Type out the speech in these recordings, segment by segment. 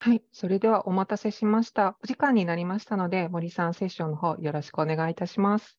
はい、それではお待たせしました。お時間になりましたので、森さんセッションの方よろしくお願いいたします。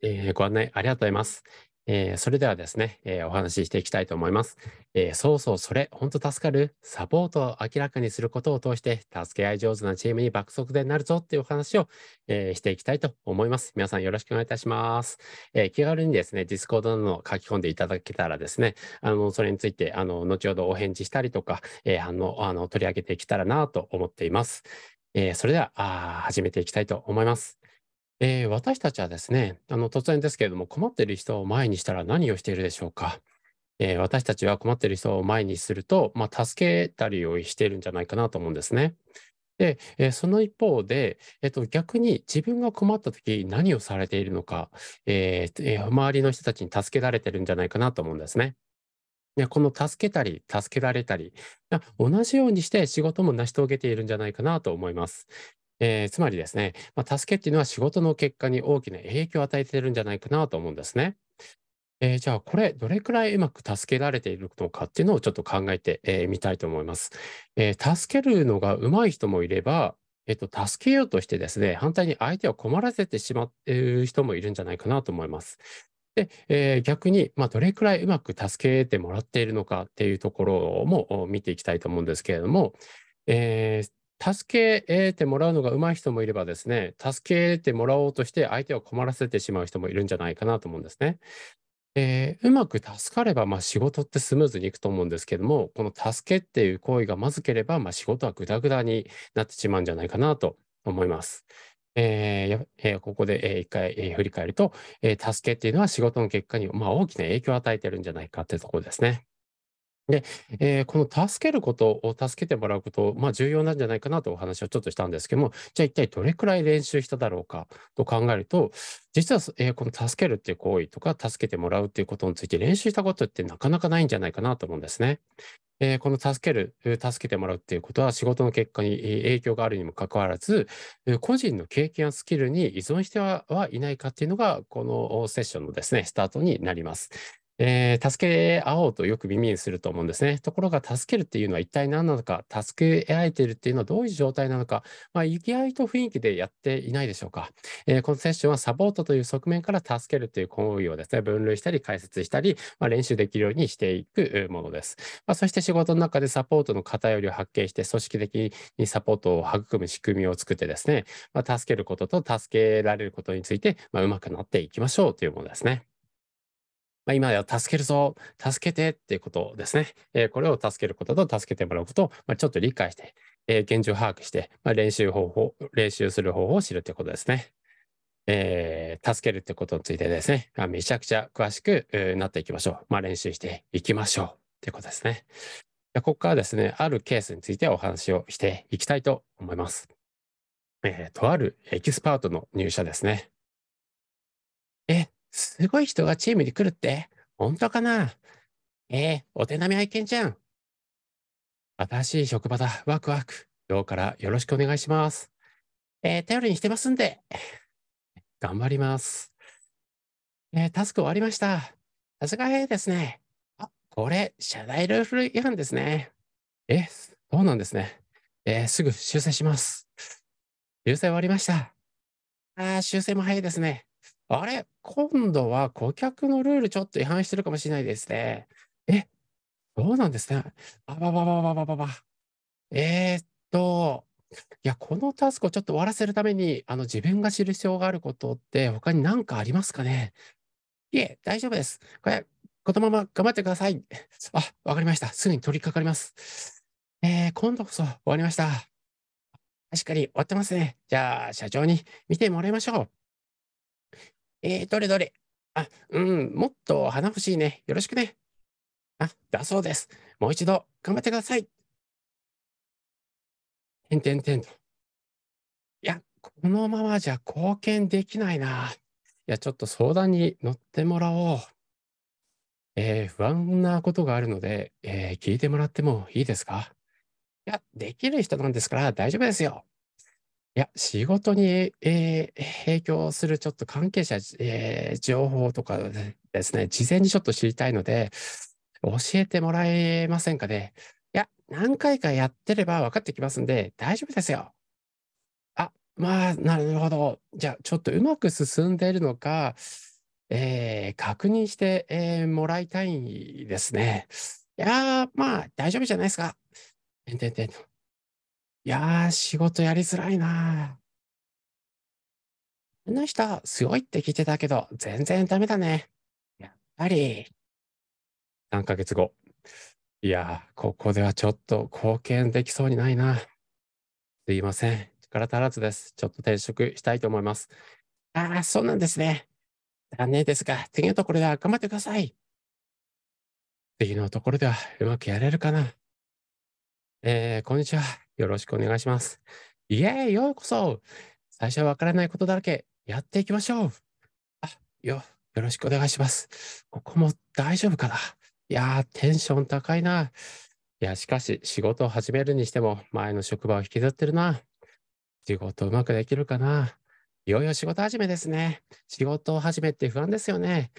えー、ご案内ありがとうございます。えー、それではですね、えー、お話ししていきたいと思います。えー、そうそう、それ、本当助かるサポートを明らかにすることを通して、助け合い上手なチームに爆速でなるぞっていうお話を、えしていきたいと思います。皆さんよろしくお願いいたします。え気軽にですね、ディスコードなどを書き込んでいただけたらですね、あの、それについて、あの、後ほどお返事したりとか、えあの、あの取り上げていけたらなと思っています。えそれではあ、始めていきたいと思います。えー、私たちはですね、あの突然ですけれども、困っている人を前にしたら何をしているでしょうか。えー、私たちは困っている人を前にすると、まあ、助けたりをしているんじゃないかなと思うんですね。で、えー、その一方で、えと、逆に自分が困った時何をされているのか、えー、周りの人たちに助けられてるんじゃないかなと思うんですね。でこの助けたり、助けられたり、同じようにして仕事も成し遂げているんじゃないかなと思います。えー、つまりですね、まあ、助けっていうのは仕事の結果に大きな影響を与えてるんじゃないかなと思うんですね。えー、じゃあこれどれくらいうまく助けられているのかっていうのをちょっと考えてみ、えー、たいと思います。えー、助けるのが上手い人もいれば、えっと、助けようとしてですね、反対に相手を困らせてしまっている人もいるんじゃないかなと思います。で、えー、逆に、まあ、どれくらいうまく助けてもらっているのかっていうところも見ていきたいと思うんですけれども、えー、助けてもらうのが上手い人もいればですね、助けてもらおうとして相手を困らせてしまう人もいるんじゃないかなと思うんですね。えー、うまく助かれば、まあ、仕事ってスムーズにいくと思うんですけども、この助けっていう行為がまずければ、まあ、仕事はぐだぐだになってしまうんじゃないかなと思います。えーえー、ここで、えー、一回、えー、振り返ると、えー、助けっていうのは仕事の結果に、まあ、大きな影響を与えてるんじゃないかっていうところですね。で、えー、この助けることを助けてもらうこと、まあ、重要なんじゃないかなとお話をちょっとしたんですけども、じゃあ一体どれくらい練習しただろうかと考えると、実は、えー、この助けるっていう行為とか、助けてもらうっていうことについて練習したことってなかなかないんじゃないかなと思うんですね。えー、この助ける、助けてもらうっていうことは仕事の結果に影響があるにもかかわらず、個人の経験やスキルに依存してはいないかっていうのが、このセッションのですね、スタートになります。えー、助け合おうとよく耳にすると思うんですね。ところが、助けるっていうのは一体何なのか、助け合えてるっていうのはどういう状態なのか、まあ、行き合いと雰囲気でやっていないでしょうか。えー、このセッションはサポートという側面から助けるという行為をですね、分類したり解説したり、まあ、練習できるようにしていくものです。まあ、そして仕事の中でサポートの偏りを発見して、組織的にサポートを育む仕組みを作ってですね、まあ、助けることと助けられることについて、まあ、うまくなっていきましょうというものですね。まあ、今では助けるぞ、助けてっていうことですね。えこれを助けることと助けてもらうことを、まちょっと理解して、え現状把握して、ま練習方法、練習する方法を知るということですね。えー、助けるってことについてですね、あめちゃくちゃ詳しく、えー、なっていきましょう。まあ、練習していきましょうってことですね。ここからですね、あるケースについてお話をしていきたいと思います。えー、とあるエキスパートの入社ですね。すごい人がチームに来るって本当かなええー、お手並み拝見じゃん。新しい職場だ。ワクワク。今日からよろしくお願いします。えー、頼りにしてますんで。頑張ります。えー、タスク終わりました。さすがですね。あ、これ、社内ルール違反ですね。え、そうなんですね。えー、すぐ修正します。修正終わりました。あ修正も早いですね。あれ今度は顧客のルールちょっと違反してるかもしれないですね。えどうなんですね。あばばばばばばば。えー、っと、いや、このタスクをちょっと終わらせるために、あの、自分が知る必要があることって、他に何かありますかねいえ、大丈夫です。これ、このまま頑張ってください。あ、わかりました。すぐに取り掛かります。えー、今度こそ終わりました。確かに終わってますね。じゃあ、社長に見てもらいましょう。えー、どれどれあ、うん、もっと花欲しいね。よろしくね。あ、だそうです。もう一度頑張ってください。てんてんてんと。いや、このままじゃ貢献できないな。いや、ちょっと相談に乗ってもらおう。えー、不安なことがあるので、えー、聞いてもらってもいいですかいや、できる人なんですから大丈夫ですよ。いや、仕事に、えー、影響するちょっと関係者、えー、情報とかですね、事前にちょっと知りたいので、教えてもらえませんかね。いや、何回かやってれば分かってきますんで、大丈夫ですよ。あ、まあ、なるほど。じゃあ、ちょっとうまく進んでいるのか、えー、確認して、えー、もらいたいですね。いやー、まあ、大丈夫じゃないですか。てんてんてんと。いやー、仕事やりづらいなあの人、すごいって聞いてたけど、全然ダメだね。やっぱり。3ヶ月後。いやー、ここではちょっと貢献できそうにないな。すいません。力足らずです。ちょっと転職したいと思います。ああ、そうなんですね。残念ですが、次のところでは頑張ってください。次のところではうまくやれるかな。えー、こんにちは。よろしくお願いします。イエーイようこそ最初はわからないことだらけやっていきましょうあ、よ、よろしくお願いします。ここも大丈夫かないやー、テンション高いな。いや、しかし、仕事を始めるにしても、前の職場を引きずってるな。仕事うまくできるかないよいよ仕事始めですね。仕事を始めって不安ですよね。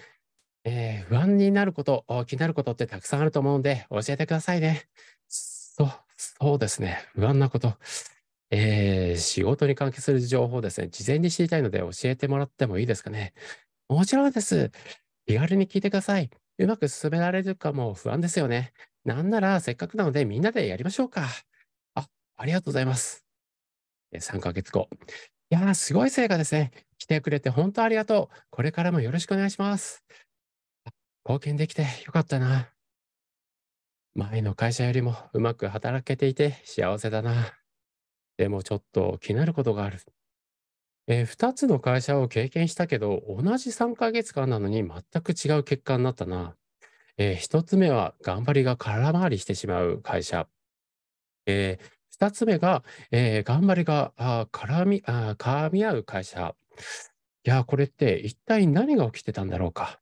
えー、不安になること、気になることってたくさんあると思うんで、教えてくださいね。そうですね。不安なこと。えー、仕事に関係する情報ですね。事前に知りたいので教えてもらってもいいですかね。もちろんです。気軽に聞いてください。うまく進められるかも不安ですよね。なんならせっかくなのでみんなでやりましょうか。あ、ありがとうございます。3ヶ月後。いやー、すごい成果ですね。来てくれて本当ありがとう。これからもよろしくお願いします。貢献できてよかったな。前の会社よりもうまく働けていて幸せだな。でもちょっと気になることがある。えー、2つの会社を経験したけど、同じ3ヶ月間なのに全く違う結果になったな。えー、1つ目は頑張りが空回りしてしまう会社。えー、2つ目が、えー、頑張りがあ絡みあ絡み合う会社。いや、これって一体何が起きてたんだろうか。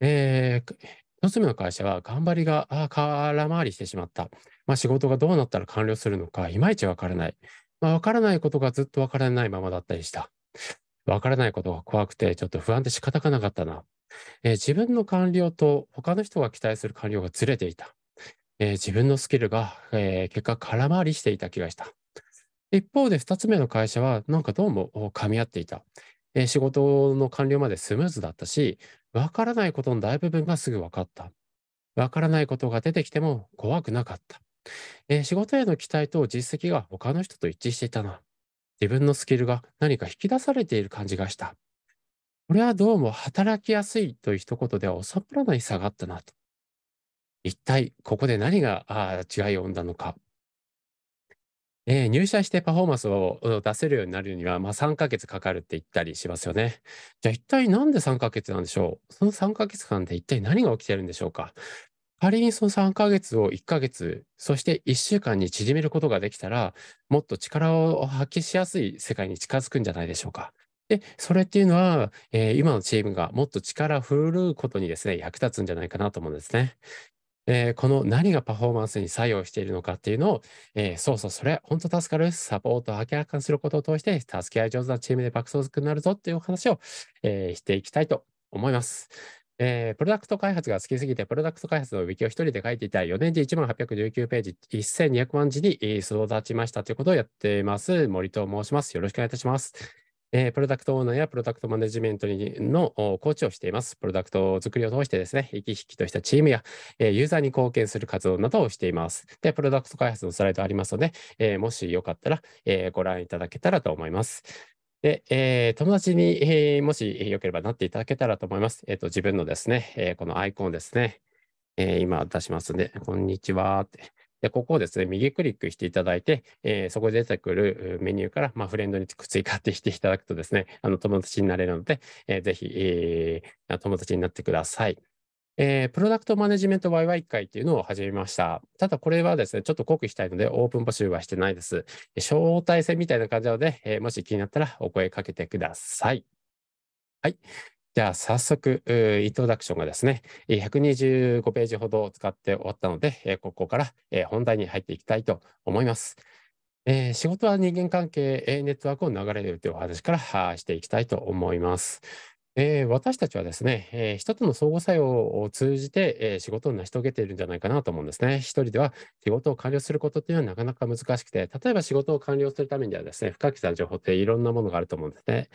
えー1つ目の会社は頑張りが空回りしてしまった。まあ、仕事がどうなったら完了するのか、いまいちわからない。まあ、わからないことがずっとわからないままだったりした。わからないことが怖くて、ちょっと不安で仕方がなかったな。えー、自分の官僚と他の人が期待する官僚がずれていた。えー、自分のスキルが、えー、結果空回りしていた気がした。一方で2つ目の会社はなんかどうも噛み合っていた。えー、仕事の完了までスムーズだったし、わからないことの大部分がすぐ分かった。わからないことが出てきても怖くなかった。えー、仕事への期待と実績が他の人と一致していたな。自分のスキルが何か引き出されている感じがした。これはどうも働きやすいという一言では収まらない差があったなと。一体ここで何があ違いを生んだのか。えー、入社してパフォーマンスを出せるようになるには、まあ、3ヶ月かかるって言ったりしますよね。じゃあ一体なんで3ヶ月なんでしょうその3ヶ月間で一体何が起きてるんでしょうか仮にその3ヶ月を1ヶ月、そして1週間に縮めることができたら、もっと力を発揮しやすい世界に近づくんじゃないでしょうか。で、それっていうのは、えー、今のチームがもっと力を振るうことにですね、役立つんじゃないかなと思うんですね。えー、この何がパフォーマンスに作用しているのかっていうのを、えー、そうそう、それ本当助かる。サポートを明らかにすることを通して、助け合い上手なチームで爆走作になるぞっていうお話を、えー、していきたいと思います。えー、プロダクト開発が好きすぎて、プロダクト開発のウィキを一人で書いていた4年で1万819ページ、1200万字に育ちましたということをやっています。森と申します。よろしくお願いいたします。えー、プロダクトオーナーやプロダクトマネジメントのコーチをしています。プロダクト作りを通してですね、生き引きとしたチームや、えー、ユーザーに貢献する活動などをしています。で、プロダクト開発のスライドありますので、えー、もしよかったら、えご覧いただけたらと思います。で、えー、友達に、えもしよければなっていただけたらと思います。えっ、と、自分のですね、えこのアイコンですね、え今出しますね。で、こんにちはって。で、ここをですね、右クリックしていただいて、えー、そこで出てくるメニューから、まあ、フレンドに 追加ってしていただくとですね、あの友達になれるので、えー、ぜひ、えー、友達になってください。えー、プロダクトマネジメント YY 会っていうのを始めました。ただこれはですね、ちょっと濃くしたいのでオープン募集はしてないです。招待制みたいな感じなので、えー、もし気になったらお声かけてください。はい。じゃあ早速、イントロダクションがですね、125ページほど使って終わったので、ここから本題に入っていきたいと思います。えー、仕事は人間関係、ネットワークを流れるというお話からしていきたいと思います。えー、私たちはですね、えー、人との相互作用を通じて、えー、仕事を成し遂げているんじゃないかなと思うんですね。一人では仕事を完了することっていうのはなかなか難しくて、例えば仕事を完了するためにはですね、不可欠な情報っていろんなものがあると思うんですね。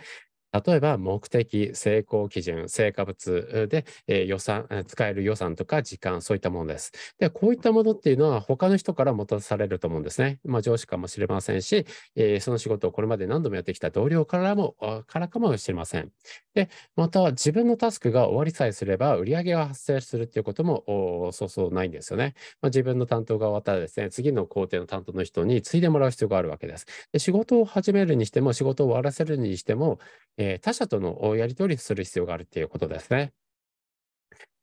例えば目的、成功基準、成果物で、え予算、使える予算とか時間、そういったものです。で、こういったものっていうのは他の人から持たされると思うんですね。まあ、上司かもしれませんし、えその仕事をこれまで何度もやってきた同僚からも、からかもしれません。で、また自分のタスクが終わりさえすれば売り上げが発生するっていうことも、そうそうないんですよね。まあ、自分の担当が終わったらですね、次の工程の担当の人に継いでもらう必要があるわけです。で仕事を始めるにしても、仕事を終わらせるにしても、えー、他者とのやり取りする必要があるっていうことですね。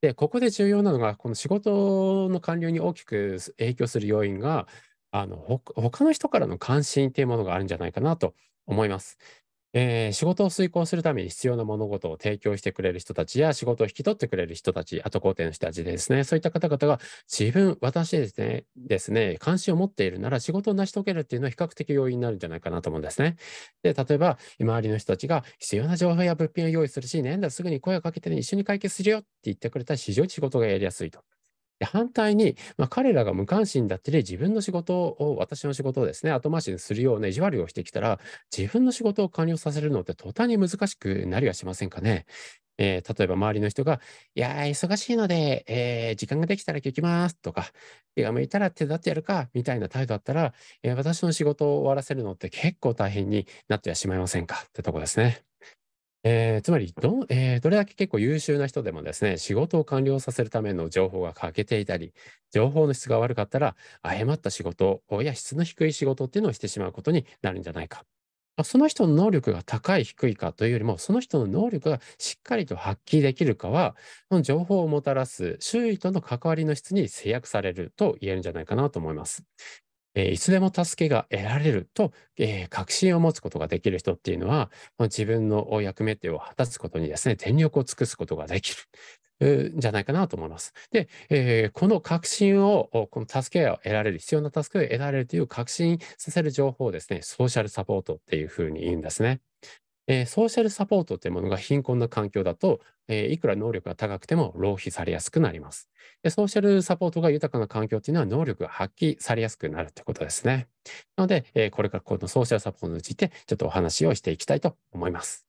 で、ここで重要なのが、この仕事の完了に大きく影響する要因が、あの他の人からの関心っていうものがあるんじゃないかなと思います。えー、仕事を遂行するために必要な物事を提供してくれる人たちや仕事を引き取ってくれる人たち、あと工程の人たちですね、そういった方々が自分、私ですね、ですね、関心を持っているなら仕事を成し遂げるっていうのは比較的容易になるんじゃないかなと思うんですね。で、例えば、周りの人たちが必要な情報や物品を用意するし、ね、んだすぐに声をかけて、ね、一緒に解決するよって言ってくれたら非常に仕事がやりやすいと。反対に、まあ、彼らが無関心だったり、自分の仕事を、私の仕事をですね、後回しにするような意地悪をしてきたら、自分の仕事を完了させるのって途端に難しくなりはしませんかね。えー、例えば周りの人が、いやー、忙しいので、えー、時間ができたら行きますとか、手が向いたら手伝ってやるか、みたいな態度だったら、えー、私の仕事を終わらせるのって結構大変になってはしまいませんかってとこですね。えー、つまりど、えー、どれだけ結構優秀な人でもですね、仕事を完了させるための情報が欠けていたり、情報の質が悪かったら、誤った仕事や質の低い仕事っていうのをしてしまうことになるんじゃないか。その人の能力が高い、低いかというよりも、その人の能力がしっかりと発揮できるかは、その情報をもたらす周囲との関わりの質に制約されると言えるんじゃないかなと思います。えいつでも助けが得られると、え確信を持つことができる人っていうのは、この自分の役目っていうのを果たすことにですね、全力を尽くすことができる。じゃないかなと思います。で、えー、この確信を、この助けを得られる、必要な助けを得られるという確信させる情報をですね、ソーシャルサポートっていうふうに言うんですね。えー、ソーシャルサポートというものが貧困な環境だと、えー、いくら能力が高くても浪費されやすくなります。でソーシャルサポートが豊かな環境というのは能力が発揮されやすくなるということですね。なので、えー、これからこのソーシャルサポートについてちょっとお話をしていきたいと思います。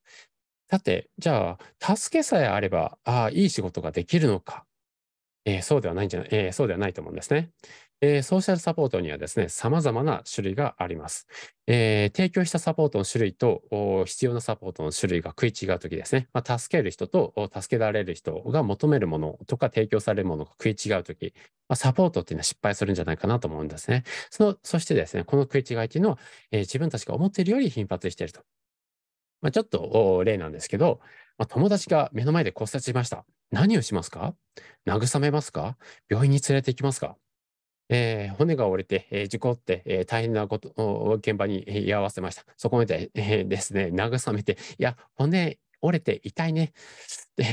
さて、じゃあ、助けさえあれば、ああ、いい仕事ができるのか。えそうではないんじゃない、えそうではないと思うんですね。えー、ソーシャルサポートにはですね、様々な種類があります。えー、提供したサポートの種類と必要なサポートの種類が食い違うときですね、まあ、助ける人と助けられる人が求めるものとか提供されるものが食い違うとき、まあ、サポートっていうのは失敗するんじゃないかなと思うんですね。そのそしてですね、この食い違いっていうのは、えー、自分たちが思っているより頻発していると。まあ、ちょっと例なんですけど、まあ、友達が目の前で骨折しました。何をしますか慰めますか病院に連れて行きますかえー、骨が折れて、えー、事故って、えー、大変なことを現場に居合わせました。そこまで、えー、ですね、慰めて、いや、骨折れて痛いねっ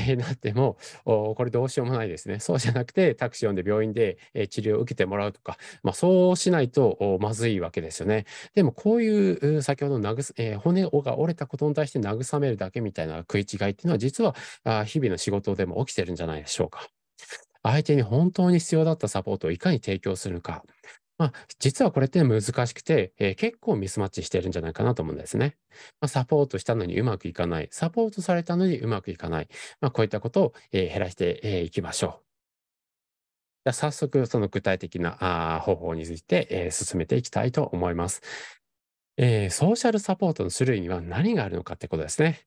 てなっても、これどうしようもないですね。そうじゃなくて、タクシー呼んで病院で治療を受けてもらうとか、まあ、そうしないとまずいわけですよね。でも、こういう先ほどの、えー、骨が折れたことに対して慰めるだけみたいな食い違いっていうのは、実は日々の仕事でも起きてるんじゃないでしょうか。相手に本当に必要だったサポートをいかに提供するか。まあ、実はこれって難しくて、えー、結構ミスマッチしてるんじゃないかなと思うんですね。まあ、サポートしたのにうまくいかない、サポートされたのにうまくいかない、まあ、こういったことを、えー、減らしてい、えー、きましょう。早速、その具体的なあ方法について、え進めていきたいと思います、えソーシャルサポートの種類には何があるのかってことですね。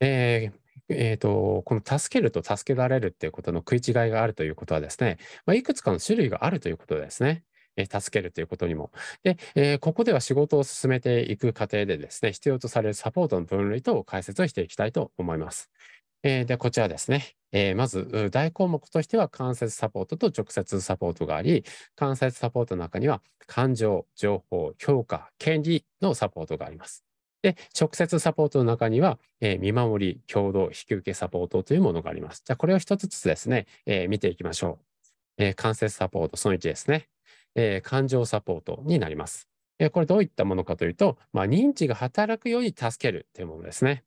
えーえーと、この助けると助けられるっていうことの食い違いがあるということはですね、まあ、いくつかの種類があるということですね。助けるということにも。で、えー、ここでは仕事を進めていく過程でですね、必要とされるサポートの分類と解説をしていきたいと思います。えー、で、こちらですね。えー、まず、大項目としては間接サポートと直接サポートがあり、間接サポートの中には、感情、情報、評価、権利のサポートがあります。で、直接サポートの中には、えー、見守り、共同、引き受けサポートというものがあります。じゃあ、これを一つずつですね、えー、見ていきましょう。えー、関節サポート、その1ですね。え感情サポートになります。これどういったものかというと、まあ、認知が働くように助けるというものですね。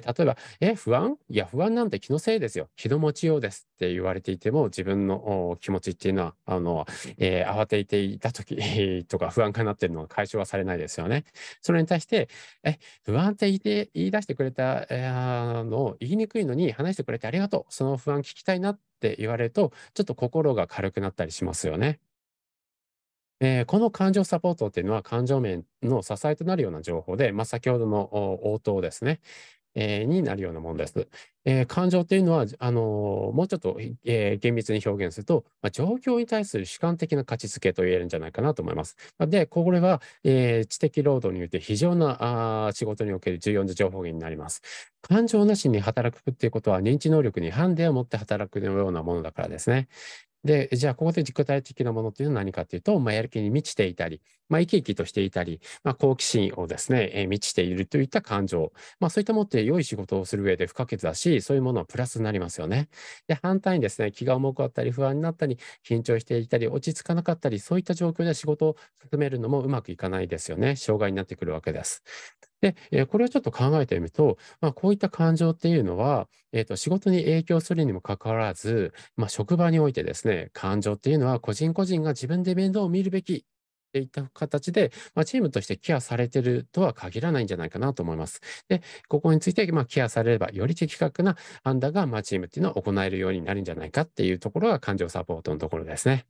で例えば、え、不安いや、不安なんて気のせいですよ。気の持ちようですって言われていても、自分の気持ちっていうのは、あの、えー、慌てていた時 とか不安かなっていうのは解消はされないですよね。それに対して、え、不安って言って言い出してくれた、えー、の言いにくいのに話してくれてありがとう。その不安聞きたいなって言われると、ちょっと心が軽くなったりしますよね。えー、この感情サポートっていうのは感情面の支えとなるような情報で、まあ、先ほどの応答ですね、えー、になるようなものです。えー、感情というのは、あのー、もうちょっと、え厳密に表現すると、まあ、状況に対する主観的な価値づけと言えるんじゃないかなと思います。で、これは、え知的労働において非常なあ仕事における重要な情報源になります。感情なしに働くっていうことは認知能力にハンデを持って働くようなものだからですね。で、じゃあ、ここで具体的なものというのは何かというと、まあ、やる気に満ちていたり、まあ、生き生きとしていたり、まあ、好奇心をですね、えー、満ちているといった感情、まあ、そういったものって良い仕事をする上で不可欠だし、そういうものはプラスになりますよね。で、反対にですね、気が重くあったり、不安になったり、緊張していたり、落ち着かなかったり、そういった状況で仕事を進めるのもうまくいかないですよね。障害になってくるわけです。で、えこれをちょっと考えてみると、まあ、こういった感情っていうのは、えー、と仕事に影響するにもかかわらず、まあ、職場においてですね、感情っていうのは個人個人が自分で面倒を見るべきっていった形で、まあ、チームとしてケアされてるとは限らないんじゃないかなと思います。で、ここについて、まあ、ケアされれば、より的確な判断が、まあ、チームっていうのは行えるようになるんじゃないかっていうところが感情サポートのところですね。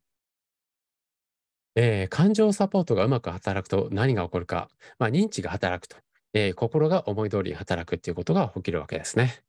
えー、感情サポートがうまく働くと何が起こるか、まあ、認知が働くとえー、心が思い通りに働くっていうことが起きるわけですね。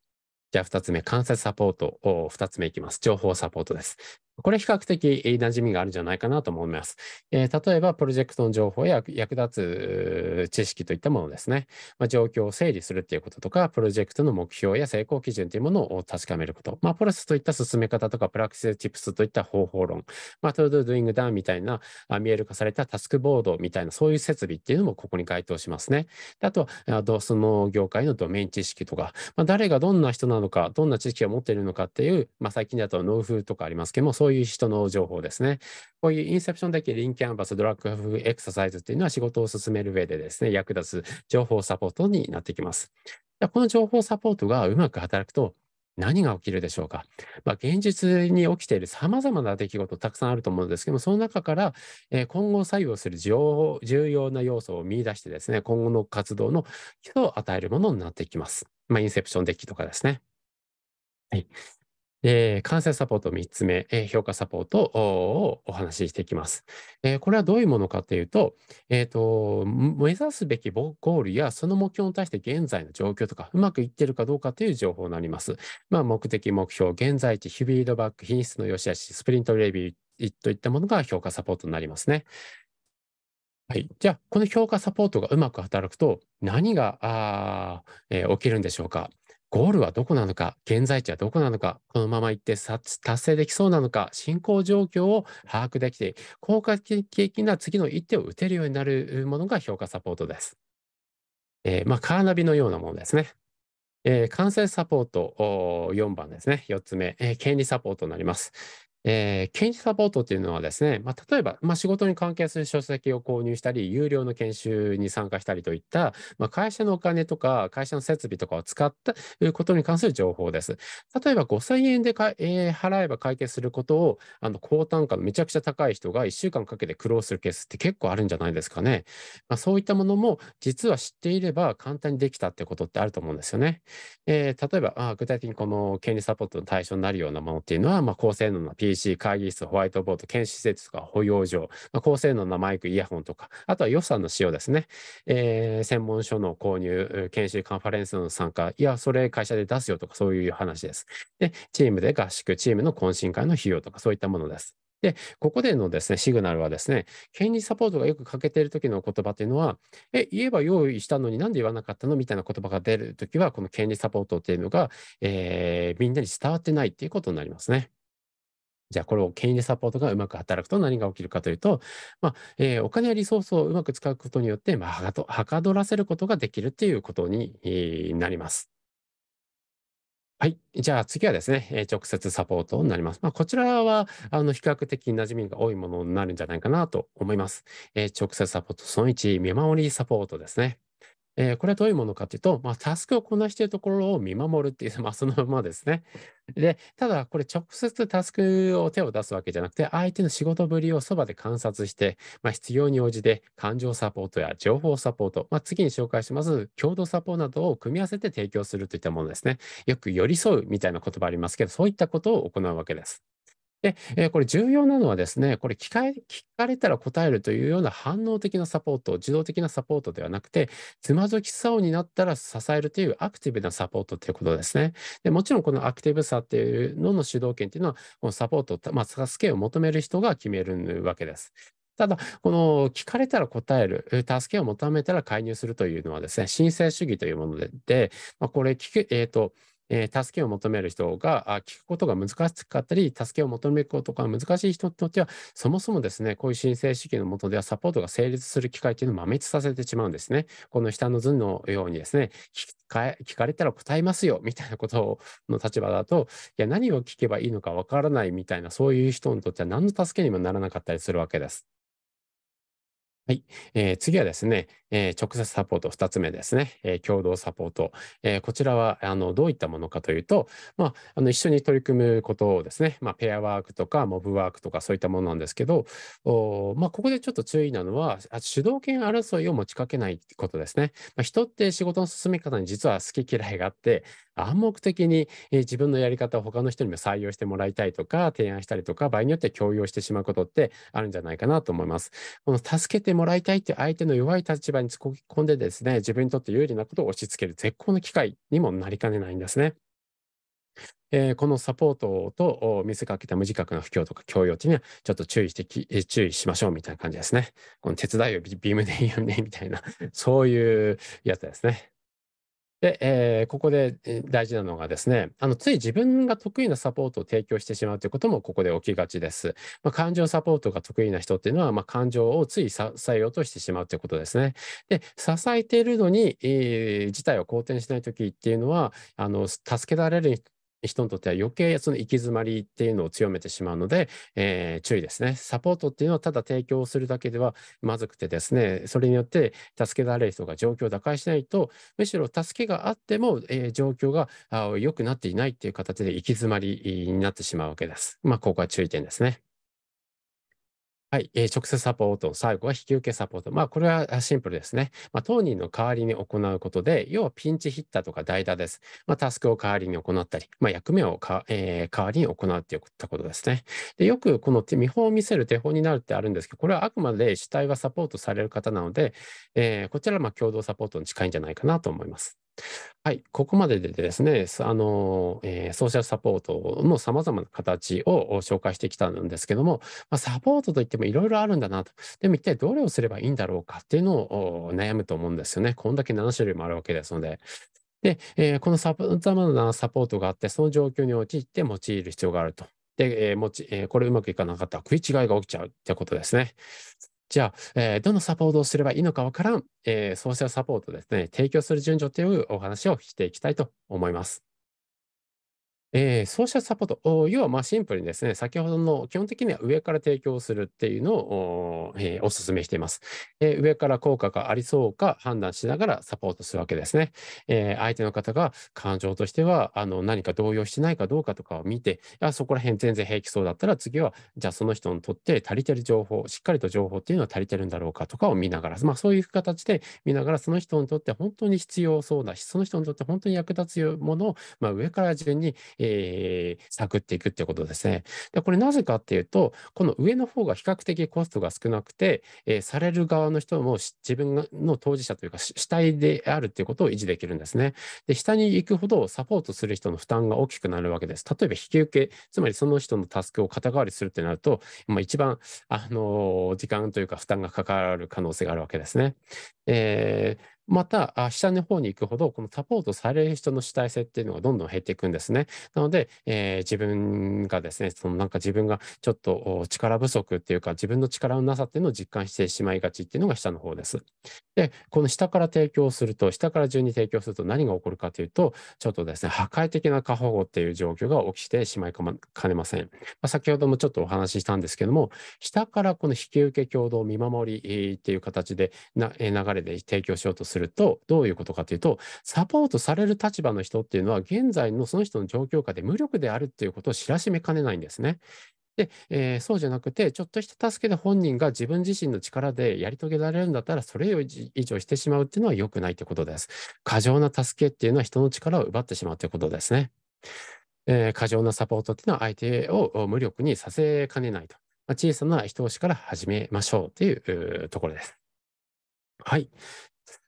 じゃあ2つ目、観察サポートを2つ目いきます。情報サポートです。これ比較的馴染みがあるんじゃないかなと思います。えー、例えば、プロジェクトの情報や役立つ知識といったものですね。まあ、状況を整理するっていうこととか、プロジェクトの目標や成功基準というものを確かめること。まあ、プロセスといった進め方とか、プラクティスチップスといった方法論。まあ、トゥードゥードゥイングダウンみたいなあ、見える化されたタスクボードみたいな、そういう設備っていうのもここに該当しますね。であとは、その業界のドメイン知識とか、まあ、誰がどんな人なのか、どんな知識を持っているのかっていう、まあ、最近だと納付とかありますけども、こういう人の情報ですね。こういうインセプションッキリンキャンバス、ドラッグエクササイズっていうのは仕事を進める上でですね、役立つ情報サポートになってきます。この情報サポートがうまく働くと、何が起きるでしょうか。まあ、現実に起きている様々な出来事たくさんあると思うんですけども、その中から、え今後作用する重要な要素を見出してですね、今後の活動の基礎を与えるものになっていきます。まあ、インセプションデッキとかですね。はい。えー、感染サポート3つ目、えー、評価サポートをお話ししていきます。えー、これはどういうものかというと、えーと、目指すべきゴールやその目標に対して現在の状況とか、うまくいってるかどうかという情報になります。まあ、目的、目標、現在地、フィードバック、品質の良し悪し、スプリントレビューといったものが評価サポートになりますね。はい、じゃあ、この評価サポートがうまく働くと、何が、えー、起きるんでしょうか。ゴールはどこなのか、現在地はどこなのか、このまま行って達成できそうなのか、進行状況を把握できて、効果的な次の一手を打てるようになるものが評価サポートです。えー、まあ、カーナビのようなものですね。えー、完成サポート4番ですね、4つ目、えー、権利サポートになります。えー、サポートというのはですね、まあ、例えば、まあ、仕事に関係する書籍を購入したり、有料の研修に参加したりといった、まあ、会社のお金とか、会社の設備とかを使ったことに関する情報です。例えば、5000円でか、えー、払えば解決することを、あの、高単価のめちゃくちゃ高い人が1週間かけて苦労するケースって結構あるんじゃないですかね。まあ、そういったものも、実は知っていれば簡単にできたってことってあると思うんですよね。えー、例えば、あ具体的にこの権利サポートの対象になるようなものっていうのは、まあ、高性能な p PC、会議室、ホワイトボード、検視施設とか保養所、まあ、高性能なマイク、イヤホンとか、あとは予算の使用ですね、えー、専門書の購入、研修、カンファレンスの参加、いや、それ会社で出すよとか、そういう話です。で、チームで合宿、チームの懇親会の費用とか、そういったものです。で、ここでのですね、シグナルはですね、権利サポートがよく欠けている時の言葉というのは、え、言えば用意したのになんで言わなかったのみたいな言葉が出るときは、この権利サポートっていうのが、えー、みんなに伝わってないっていうことになりますね。じゃあこれを権でサポートがうまく働くと何が起きるかというと、まあえー、お金やリソースをうまく使うことによって、まあ、はかはかどらせることができるということになります。はい。じゃあ次はですね、えー、直接サポートになります。まあ、こちらは、あの、比較的馴染みが多いものになるんじゃないかなと思います。えー、直接サポート、その1、見守りサポートですね。えー、これはどういうものかというと、まあ、タスクをこなしているところを見守るっていう、まあ、そのままですね。で、ただ、これ直接タスクを手を出すわけじゃなくて、相手の仕事ぶりをそばで観察して、まあ、必要に応じて感情サポートや情報サポート、まあ、次に紹介します、共同サポートなどを組み合わせて提供するといったものですね。よく寄り添うみたいな言葉ありますけど、そういったことを行うわけです。で、えこれ重要なのはですね、これ聞か聞かれたら答えるというような反応的なサポート、自動的なサポートではなくて、つまずきそうになったら支えるというアクティブなサポートということですね。でもちろんこのアクティブさっていうのの主導権っていうのは、このサポート、まあ、助けを求める人が決めるわけです。ただ、この聞かれたら答える、助けを求めたら介入するというのはですね、申請主義というもので、でまあ、これ聞く、えっ、ー、と、えー、助けを求める人が聞くことが難しかったり、助けを求めることが難しい人にとっては、そもそもですね、こういう申請式のの下ではサポートが成立する機会というのを摩滅させてしまうんですね。この下の図のようにですね、聞かれたら答えますよみたいなことの立場だと、いや、何を聞けばいいのかわからないみたいな、そういう人にとっては何の助けにもならなかったりするわけです。はい、えー、次はですね、えー、直接サポート2つ目ですね、えー、共同サポート、えこちらはあのどういったものかというと、まあ、あの一緒に取り組むことをですね、まあ、ペアワークとかモブワークとかそういったものなんですけど、おまあ、ここでちょっと注意なのは、主導権争いを持ちかけないことですね。ま人って仕事の進め方に実は好き嫌いがあって、暗黙的に、え自分のやり方を他の人にも採用してもらいたいとか、提案したりとか、場合によって共有してしまうことってあるんじゃないかなと思います。この助けてもらいたいって相手の弱い立場に突っ込んでですね、自分にとって有利なことを押し付ける絶好の機会にもなりかねないんですね。えー、このサポートと見せかけた無自覚な不況とか強要っていうのは、ちょっと注意してき、え注意しましょうみたいな感じですね。この手伝いをビームでいいよねみたいな、そういうやつですね。で、えー、ここで大事なのがですね、あの、つい自分が得意なサポートを提供してしまうということもここで起きがちです。まあ、感情サポートが得意な人っていうのは、まあ、感情をつい支えようとしてしまうということですね。で、支えているのに、えー、事態を好転しないときっていうのは、あの、助けられる人にとっては余計その行き詰まりっていうのを強めてしまうので、えー、注意ですね。サポートっていうのはただ提供するだけではまずくてですね、それによって助けられる人が状況を打開しないと、むしろ助けがあっても、えー、状況が良くなっていないっていう形で行き詰まりになってしまうわけです。まあ、ここは注意点ですね。はい、えー、直接サポート、最後は引き受けサポート。まあ、これはシンプルですね。まあ、当人の代わりに行うことで、要はピンチヒッターとか代打です。まあ、タスクを代わりに行ったり、まあ、役目をか、えー、代わりに行うといったことですね。でよくこの見本を見せる手法になるってあるんですけど、これはあくまで主体がサポートされる方なので、えー、こちらはま共同サポートに近いんじゃないかなと思います。はい、ここまででですね、あのえー、ソーシャルサポートのさまざまな形を紹介してきたんですけども、まあ、サポートといってもいろいろあるんだなと。でも一体どれをすればいいんだろうかっていうのを悩むと思うんですよね。こんだけ7種類もあるわけですので。で、えー、このさまざまなサポートがあって、その状況に陥って用いる必要があると。で、えー持ちえー、これうまくいかなかったら食い違いが起きちゃうってことですね。じゃあ、えー、どのサポートをすればいいのかわからん、えー、ソーシャルサポートですね、提供する順序というお話をしていきたいと思います。えー、ソーシャルサポート、要はまあシンプルにですね、先ほどの基本的には上から提供するっていうのをお,、えー、お勧めしています、えー、上から効果がありそうか判断しながらサポートするわけですね。えー、相手の方が感情としてはあの何か動揺してないかどうかとかを見て、あそこら辺全然平気そうだったら次は、じゃあその人にとって足りてる情報、しっかりと情報っていうのは足りてるんだろうかとかを見ながら、まあ、そういう形で見ながらその人にとって本当に必要そうな、その人にとって本当に役立つものを、まあ、上から順にえー、探っていくっていうことですね。で、これなぜかっていうと、この上の方が比較的コストが少なくて、えー、される側の人も自分の当事者というか主体であるっていうことを維持できるんですね。で、下に行くほどサポートする人の負担が大きくなるわけです。例えば引き受け、つまりその人のタスクを肩代わりするってなると、まあ、一番、あのー、時間というか負担がかかる可能性があるわけですね。えーまた、下の方に行くほど、このサポートされる人の主体性っていうのがどんどん減っていくんですね。なので、えー、自分がですね、そのなんか自分がちょっと力不足っていうか、自分の力のなさっていうのを実感してしまいがちっていうのが下の方です。で、この下から提供すると、下から順に提供すると何が起こるかというと、ちょっとですね、破壊的な過保護っていう状況が起きてしまいか,、ねまあ、先ほどもちょっとお話ししたんですけども、下からこの引き受け共同見守りっていう形でな流れで提供しようとするすると、どういうことかというと、サポートされる立場の人っていうのは、現在のその人の状況下で無力であるということを知らしめかねないんですね。で、えー、そうじゃなくて、ちょっとした助けで本人が自分自身の力でやり遂げられるんだったら、それ以上してしまうっていうのは良くないということです。過剰な助けっていうのは人の力を奪ってしまうということですね。えー、過剰なサポートっていうのは相手を無力にさせかねないと。まあ、小さな人押しから始めましょうというところです。はい。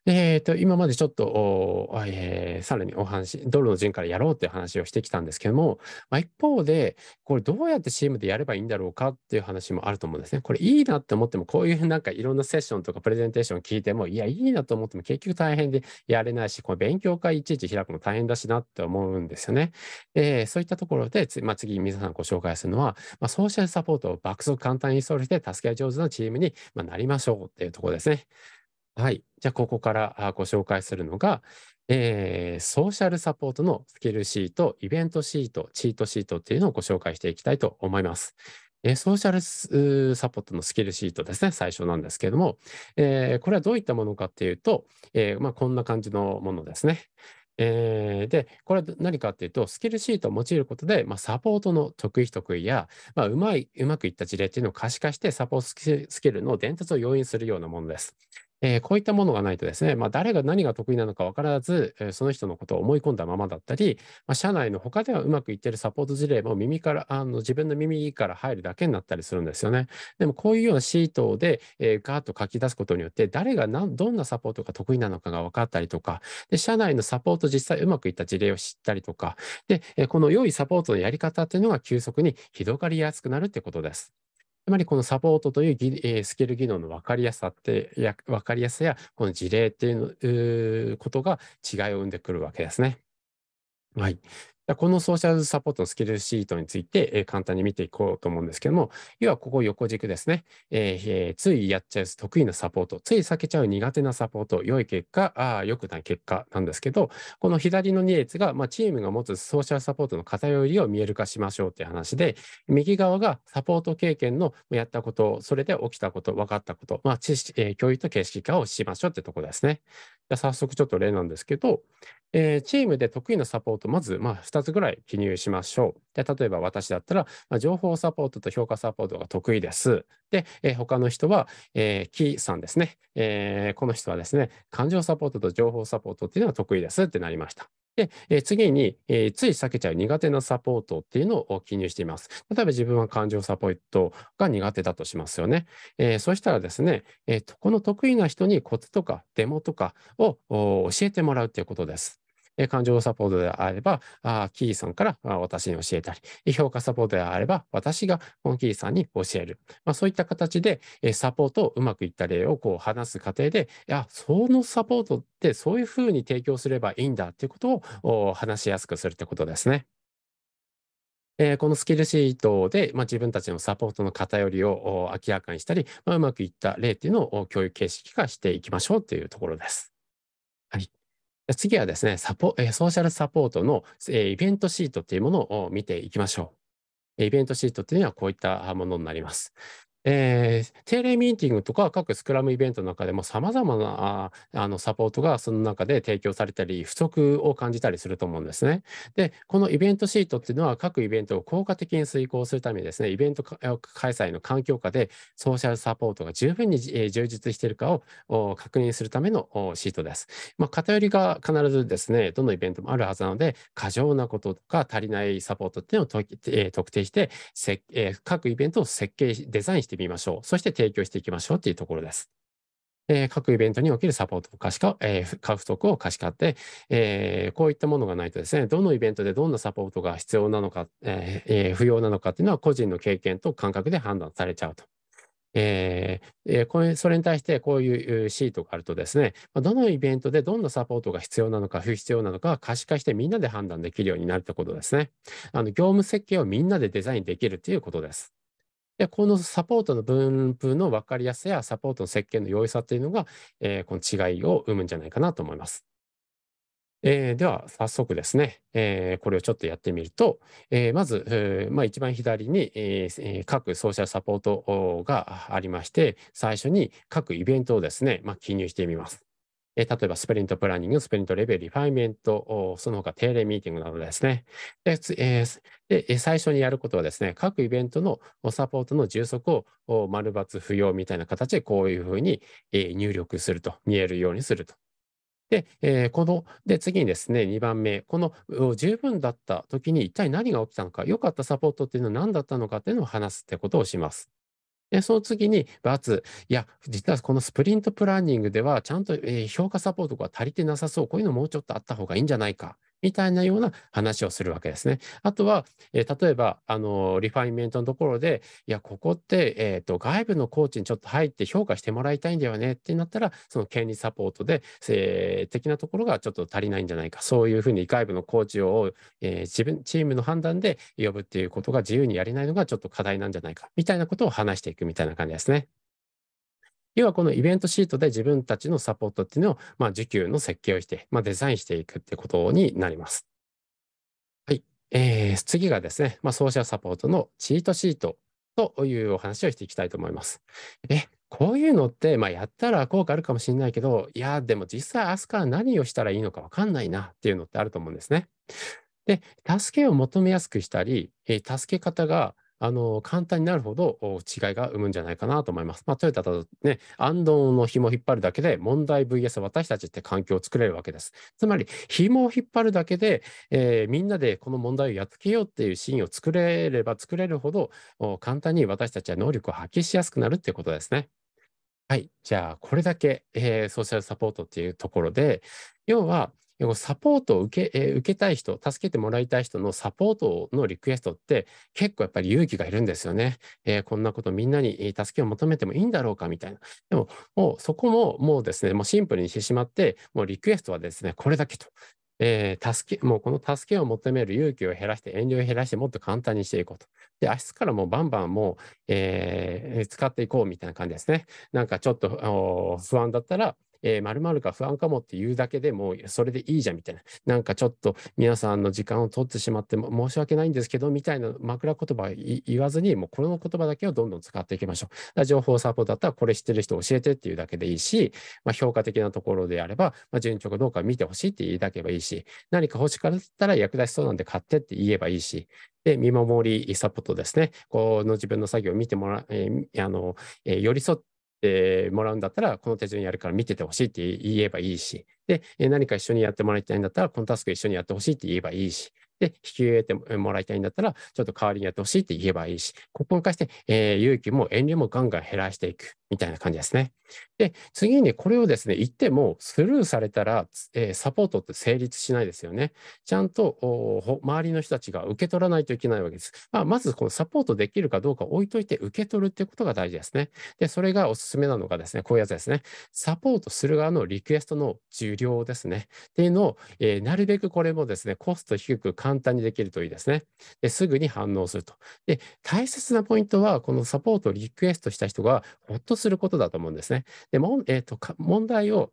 えーと、今までちょっと、えー、さらにお話、ドルの順からやろうという話をしてきたんですけども、まあ、一方で、これどうやってチームでやればいいんだろうかっていう話もあると思うんですね。これいいなって思っても、こういうなんかいろんなセッションとかプレゼンテーション聞いても、いや、いいなと思っても結局大変でやれないし、この勉強会いちいち開くの大変だしなって思うんですよね。えー、そういったところで、まあ、次、皆さんご紹介するのは、まあ、ソーシャルサポートを爆速簡単にインストールして、助け合い上手なチームに、まなりましょうっていうところですね。はい。じゃあ、ここからご紹介するのが、えー、ソーシャルサポートのスキルシート、イベントシート、チートシートっていうのをご紹介していきたいと思います。えー、ソーシャルサポートのスキルシートですね、最初なんですけれども、えー、これはどういったものかっていうと、えまあ、こんな感じのものですね。えー、で、これは何かっていうと、スキルシートを用いることで、まあ、サポートの得意不得意や、まあ、うまい、うまくいった事例っていうのを可視化して、サポートスキルの伝達を要因するようなものです。えー、こういったものがないとですね、まあ、誰が何が得意なのか分からず、えー、その人のことを思い込んだままだったり、まあ、社内の他ではうまくいっているサポート事例も耳から、あの自分の耳から入るだけになったりするんですよね。でもこういうようなシートで、えー、ガーッと書き出すことによって、誰がどんなサポートが得意なのかが分かったりとか、で社内のサポート実際うまくいった事例を知ったりとか、で、えこの良いサポートのやり方というのが急速に広がりやすくなるってことです。つまりこのサポートという技、えスキル技能の分かりやすさってや、分かりやすさや、この事例っていうの、ことが違いを生んでくるわけですね。はい。このソーシャルサポートのスキルシートについて、えー、簡単に見ていこうと思うんですけども、要はここ横軸ですね、えーえー、ついやっちゃう得意なサポート、つい避けちゃう苦手なサポート、良い結果、あ良くない結果なんですけど、この左の2列が、まあ、チームが持つソーシャルサポートの偏りを見える化しましょうっていう話で、右側がサポート経験のやったこと、それで起きたこと、分かったこと、まあ知識えー、教育と形式化をしましょうってとこですね。じゃ早速ちょっと例なんですけど、えー、チームで得意なサポート、まずま2つぐらい記入しましょう。で例えば私だったら、まあ、情報サポートと評価サポートが得意です。で、えー、他の人は、えー、キさんですね、えー、この人はですね、感情サポートと情報サポートっていうのが得意ですってなりました。で、え次に、えつい避けちゃう苦手なサポートっていうのを記入しています。例えば自分は感情サポートが苦手だとしますよね。えそしたらですね、えー、この得意な人にコツとかデモとかを教えてもらうということです。え感情サポートであれば、あキーさんから私に教えたり、評価サポートであれば、私がこのキーさんに教える。まあ、そういった形で、えサポートをうまくいった例をこう話す過程で、いや、そのサポートってそういうふうに提供すればいいんだっていうことを話しやすくするってことですね。えー、このスキルシートで、まあ、自分たちのサポートの偏りを明らかにしたり、まあ、うまくいった例っていうのを教育形式化していきましょうっていうところです。はい。次はですね、サポソーシャルサポートの、イベントシートというものを見ていきましょう。イベントシートというのはこういったものになります。えー、定例ミーティングとか各スクラムイベントの中でも様々なあのサポートがその中で提供されたり、不足を感じたりすると思うんですね。で、このイベントシートっていうのは各イベントを効果的に遂行するためにですね、イベント開催の環境下でソーシャルサポートが十分に充実しているかを確認するためのシートです。まあ、偏りが必ずですね、どのイベントもあるはずなので、過剰なこととか足りないサポートっていうのを特定して、各イベントを設計、デザインしてみましょう。そして提供していきましょうっていうところです。え各イベントにおけるサポートの可視化、えー、獲得を可視化って、えー、こういったものがないとですね、どのイベントでどんなサポートが必要なのか、えー、不要なのかっていうのは個人の経験と感覚で判断されちゃうと。えー、これそれに対してこういうシートがあるとですね、どのイベントでどんなサポートが必要なのか、不必要なのか、可視化してみんなで判断できるようになるってことですね。あの業務設計をみんなでデザインできるっていうことです。で、このサポートの分布の分かりやすさやサポートの設計の容易さというのが、えー、この違いを生むんじゃないかなと思います。えー、では、早速ですね、えー、これをちょっとやってみると、えー、まず、えーまあ、一番左に、えー、各ソーシャルサポートがありまして、最初に各イベントをですね、まあ、記入してみます。え例えばスプリントプランニング、スプリントレベルリファイメント、その他定例ミーティングなどですね。で、えで最初にやることはですね、各イベントのサポートの充足を丸抜不要みたいな形でこういうふうに入力すると、見えるようにすると。で、えー、この、で、次にですね、2番目、この十分だった時に一体何が起きたのか、良かったサポートっていうのは何だったのかっていうのを話すってことをします。で、その次に、バツ、いや、実はこのスプリントプランニングでは、ちゃんと評価サポートが足りてなさそう、こういうのもうちょっとあった方がいいんじゃないか。みたいなような話をするわけですね。あとは、えー、例えば、あのー、リファインメントのところで、いや、ここって、えっ、ー、と、外部のコーチにちょっと入って評価してもらいたいんだよねってなったら、その権利サポートで、え的なところがちょっと足りないんじゃないか。そういうふうに外部のコーチを、え自分、チームの判断で呼ぶっていうことが自由にやれないのがちょっと課題なんじゃないか。みたいなことを話していくみたいな感じですね。要はこのイベントシートで自分たちのサポートっていうのを、まあ、受給の設計をして、まあ、デザインしていくってことになります。はい。えー、次がですね、まあ、ソーシャルサポートのチートシートというお話をしていきたいと思います。え、こういうのって、まあ、やったら効果あるかもしれないけど、いや、でも実際明日から何をしたらいいのか分かんないなっていうのってあると思うんですね。で、助けを求めやすくしたり、え助け方があの簡単になるほど違いが生むんじゃないかなと思います。まあ、トヨタだとね、アンドンの紐を引っ張るだけで、問題 VS 私たちって環境を作れるわけです。つまり、紐を引っ張るだけで、えー、みんなでこの問題をやっつけようっていうシーンを作れれば作れるほど、簡単に私たちは能力を発揮しやすくなるっていうことですね。はい。じゃあ、これだけ、えー、ソーシャルサポートっていうところで、要は、サポートを受け,、えー、受けたい人、助けてもらいたい人のサポートのリクエストって結構やっぱり勇気がいるんですよね。えー、こんなことみんなに助けを求めてもいいんだろうかみたいな。でも、もうそこももうですね、もうシンプルにしてしまって、もうリクエストはですね、これだけと。えー、助け、もうこの助けを求める勇気を減らして、遠慮を減らして、もっと簡単にしていこうと。で、明日からもうバンバンもう、えー、使っていこうみたいな感じですね。なんかちょっと不安だったら、えるまるか不安かもって言うだけでもそれでいいじゃんみたいな。なんかちょっと皆さんの時間を取ってしまって申し訳ないんですけど、みたいな枕言葉言わずに、もうこの言葉だけをどんどん使っていきましょう。情報サポートだったらこれ知ってる人教えてっていうだけでいいし、まあ、評価的なところであれば、まあ、順調かどうか見てほしいって言いだければいいし、何か欲しかったら役立ちそうなんで買ってって言えばいいし、で、見守りサポートですね。この自分の作業を見てもら、えー、あの、えー、寄り添って、もらうんだったら、この手順やるから見ててほしいって言えばいいし、で、何か一緒にやってもらいたいんだったら、このタスク一緒にやってほしいって言えばいいし、で、引き受けてもらいたいんだったら、ちょっと代わりにやってほしいって言えばいいし、ここに関して、えー、勇気も遠慮もガンガン減らしていくみたいな感じですね。で、次にこれをですね、言ってもスルーされたら、えー、サポートって成立しないですよね。ちゃんと周りの人たちが受け取らないといけないわけです。まあ、まず、このサポートできるかどうか置いといて受け取るってことが大事ですね。で、それがおすすめなのがですね、こういうやつですね。サポートする側のリクエストの受領ですね。っていうのを、えー、なるべくこれもですね、コスト低く簡単にできるといいですね。ですぐに反応すると。で、大切なポイントは、このサポートをリクエストした人がほっとすることだと思うんですね。で、もえーと、と問題を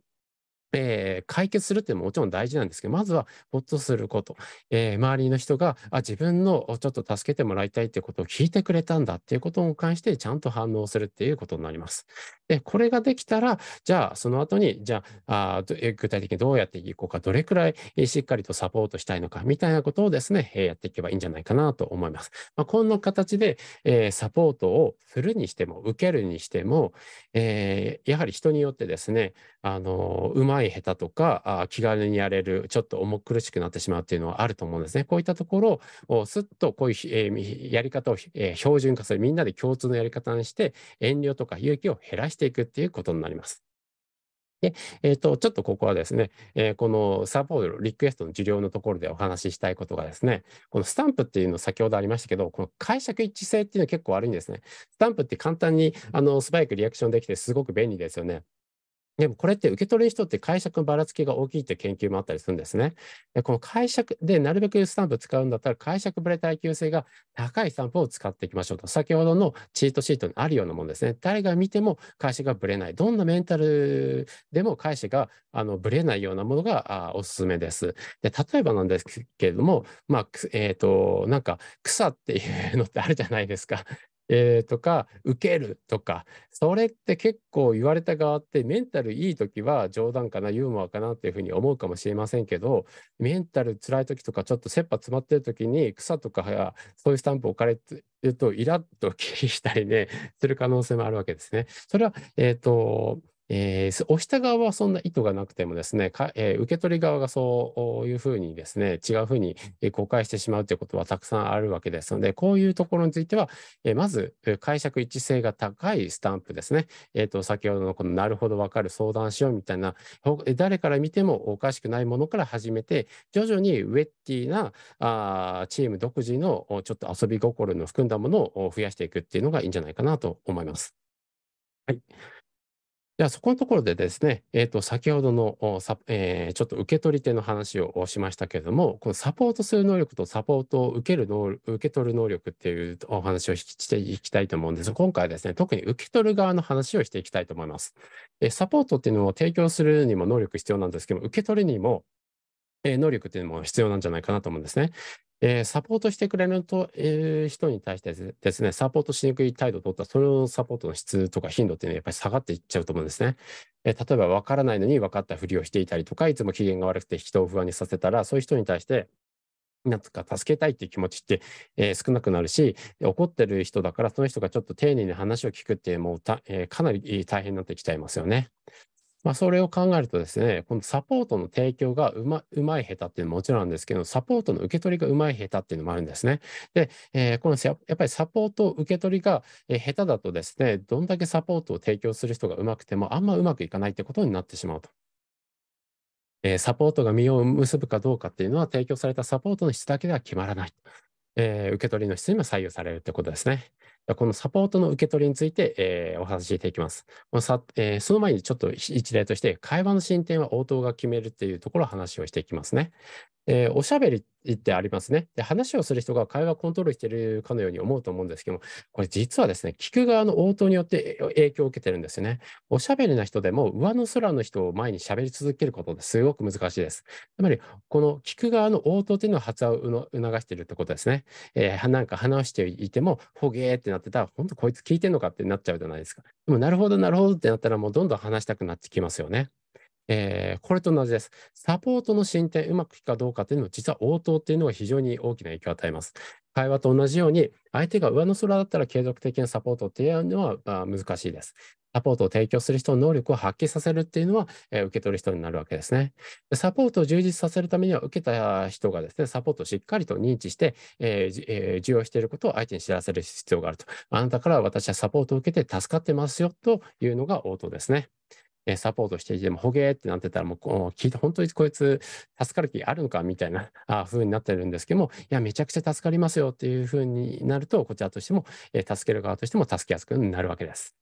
えー、解決するっていうのももちろん大事なんですけど、まずはほっとすること、えー、周りの人があ自分のちょっと助けてもらいたいっていうことを聞いてくれたんだっていうことに関してちゃんと反応するっていうことになります。で、これができたら、じゃあその後に、じゃああ具体的にどうやっていこうか、どれくらいしっかりとサポートしたいのかみたいなことをですね、えー、やっていけばいいんじゃないかなと思います。まあ、こんな形で、えー、サポートをするにしても、受けるにしても、えやはり人によってですね、あのうまいい下手とか気軽にやれるちょっと重苦しくなってしまうっていうのはあると思うんですね。こういったところをすっとこういう、えー、やり方を、えー、標準化するみんなで共通のやり方にして遠慮とか勇気を減らしていくっていうことになります。で、えーと、とちょっとここはですね、えー、このサポート、リクエストの受領のところでお話ししたいことがですね、このスタンプっていうの先ほどありましたけど、この解釈一致性っていうのは結構悪いんですね。スタンプって簡単にあの素早くリアクションできてすごく便利ですよね。でもこれって受け取る人って解釈のばらつきが大きいって研究もあったりするんですね。でこの解釈でなるべくスタンプ使うんだったら解釈ぶれ耐久性が高いスタンプを使っていきましょうと。先ほどのチートシートにあるようなものですね。誰が見ても解釈がぶれない。どんなメンタルでも解釈があのぶれないようなものがあおすすめです。で例えばなんですけれども、まあ、えっ、ー、と、なんか草っていうのってあるじゃないですか。えー、とか、受けるとか、それって結構言われた側って、メンタルいい時は冗談かな、ユーモアかなっていうふうに思うかもしれませんけど、メンタル辛い時とか、ちょっと切羽詰まってる時に、草とかそういうスタンプ置かれてると、イラッと気にしたりね、する可能性もあるわけですね。それは、えー、と、えー、押した側はそんな意図がなくてもですね、えー、受け取り側がそういうふうにですね、違うふうに誤解してしまうということはたくさんあるわけですので、こういうところについては、えー、まず解釈一致性が高いスタンプですね、えーと、先ほどのこのなるほどわかる相談しようみたいな、誰から見てもおかしくないものから始めて、徐々にウェッティなあチーム独自のちょっと遊び心の含んだものを増やしていくっていうのがいいんじゃないかなと思います。はい。じゃあそこのところでですね、えー、と先ほどのえー、ちょっと受け取り手の話をしましたけれども、このサポートする能力とサポートを受ける能受け取る能力っていうお話をしていきたいと思うんですが、今回はですね、特に受け取る側の話をしていきたいと思います。えー、サポートっていうのを提供するにも能力必要なんですけども、受け取りにも能力っていうのも必要なんじゃないかなと思うんですね。えー、サポートしてくれるえー、人に対してですね、サポートしにくい態度を取ったら、それのサポートの質とか頻度っていうのはやっぱり下がっていっちゃうと思うんですね。えー、例えば、分からないのに分かったふりをしていたりとか、いつも機嫌が悪くて人を不安にさせたら、そういう人に対して、なんとか助けたいっていう気持ちって、えー、少なくなるし、怒ってる人だから、その人がちょっと丁寧に話を聞くって、もうた、えー、かなり大変になってきちゃいますよね。まあ、それを考えるとですね、このサポートの提供がうまうまい下手っていうのももちろんなんですけど、サポートの受け取りがうまい下手っていうのもあるんですね。で、えー、このやっぱりサポート受け取りが下手だとですね、どんだけサポートを提供する人がうまくても、あんまうまくいかないってことになってしまうと。えサポートが実を結ぶかどうかっていうのは提供されたサポートの質だけでは決まらない。えー、受け取りの質にも左右されるってことですね。このサポートの受け取りについて、えー、お話ししていきます。このさえー、その前にちょっと一例として、会話の進展は応答が決めるっていうところを話をしていきますね。えー、おしゃべりってありますねで。話をする人が会話をコントロールしているかのように思うと思うんですけども、これ実はですね、聞く側の応答によって影響を受けてるんですよね。おしゃべりな人でも上の空の人を前にしゃべり続けることですごく難しいです。つまり、この聞く側の応答というのは発話を促しているってことですね。えー、なんか話していても、ほげーってなってたら、本当こいつ聞いてんのかってなっちゃうじゃないですか。でも、なるほど、なるほどってなったら、もうどんどん話したくなってきますよね。えー、これと同じです。サポートの進展、うまくいくかどうかっていうのも、実は応答っていうのが非常に大きな影響を与えます。会話と同じように、相手が上の空だったら継続的なサポートを提案のは難しいです。サポートを提供する人の能力を発揮させるっていうのは、え受け取る人になるわけですね。サポートを充実させるためには、受けた人がですね、サポートをしっかりと認知して、えー、えー、需要していることを相手に知らせる必要があると。あなたから私はサポートを受けて助かってますよというのが応答ですね。えサポートしていても、ほげーってなってたら、もう聞いて、本当にこいつ助かる気あるのかみたいな あ風になってるんですけども、いや、めちゃくちゃ助かりますよっていう風になると、こちらとしても、え助ける側としても助けやすくなるわけです。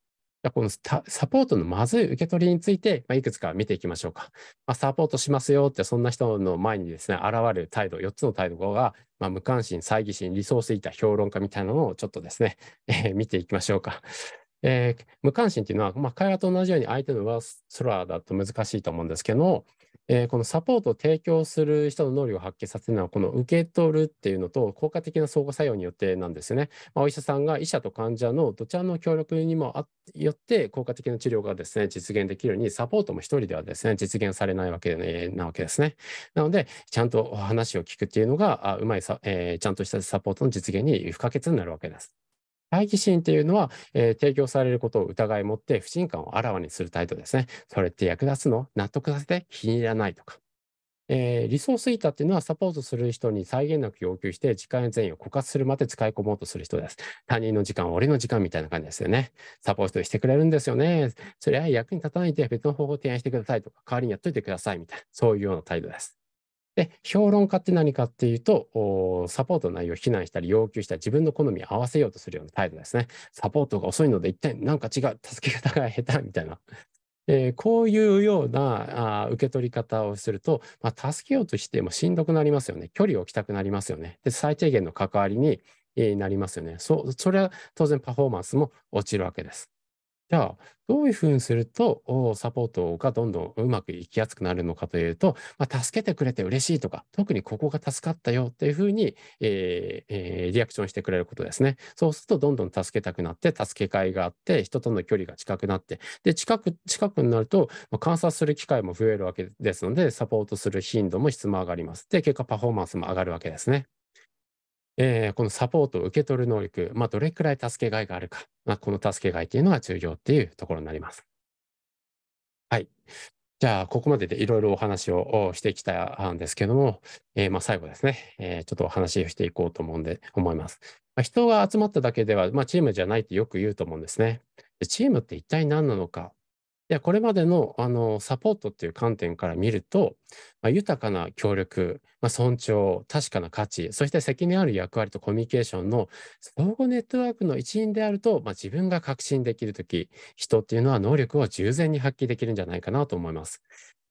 このサポートのまずい受け取りについて、まあ、いくつか見ていきましょうか。まあ、サポートしますよって、そんな人の前にですね、現れる態度、4つの態度が、まあ、無関心、猜疑心、理想すぎた評論家みたいなのをちょっとですね、えー、見ていきましょうか。えー、無関心っていうのは、まあ、会話と同じように相手の上空だと難しいと思うんですけど、えー、このサポートを提供する人の能力を発揮させるのは、この受け取るっていうのと効果的な相互作用によってなんですよね。まあ、お医者さんが医者と患者のどちらの協力にもよって効果的な治療がですね、実現できるように、サポートも一人ではですね、実現されないわけ、ね、なわけですね。なので、ちゃんと話を聞くっていうのが、あうまいさ、えー、ちゃんとしたサポートの実現に不可欠になるわけです。愛奇心っていうのは、えー、提供されることを疑い持って不信感をあらわにする態度ですね。それって役立つの納得させて気に入らないとか。えー、リソースイーターっていうのはサポートする人に際限なく要求して時間や善意を枯渇するまで使い込もうとする人です。他人の時間は俺の時間みたいな感じですよね。サポートしてくれるんですよね。それは役に立たないで別の方法を提案してくださいとか、代わりにやっといてくださいみたいな、そういうような態度です。で、評論家って何かっていうと、サポートの内容を非難したり要求したり、自分の好みを合わせようとするような態度ですね。サポートが遅いので一体なんか違う、助け方が下手みたいな。えー、こういうようなあ受け取り方をすると、まあ、助けようとしてもしんどくなりますよね。距離を置きたくなりますよね。で、最低限の関わりに、えー、なりますよね。そ、それは当然パフォーマンスも落ちるわけです。じゃあ、どういうふうにすると、サポートがどんどんうまくいきやすくなるのかというと、まあ、助けてくれて嬉しいとか、特にここが助かったよっていうふうに、えーえー、リアクションしてくれることですね。そうすると、どんどん助けたくなって、助け会があって、人との距離が近くなって、で、近く、近くになると、まあ、観察する機会も増えるわけですので、サポートする頻度も質も上がります。で、結果パフォーマンスも上がるわけですね。えー、このサポートを受け取る能力、まあ、どれくらい助けがいがあるか、まあ、この助けがいというのが重要っていうところになります。はい。じゃあ、ここまででいろいろお話をしてきたんですけども、えー、まあ最後ですね、えー、ちょっとお話をしていこうと思うんで、思います。まあ、人が集まっただけでは、まあ、チームじゃないってよく言うと思うんですね。チームって一体何なのかいや、これまでのあのサポートっていう観点から見ると、まあ、豊かな協力、まあ、尊重、確かな価値、そして責任ある役割とコミュニケーションの相互ネットワークの一員であると、まあ、自分が確信できるとき、人っていうのは能力を従前に発揮できるんじゃないかなと思います。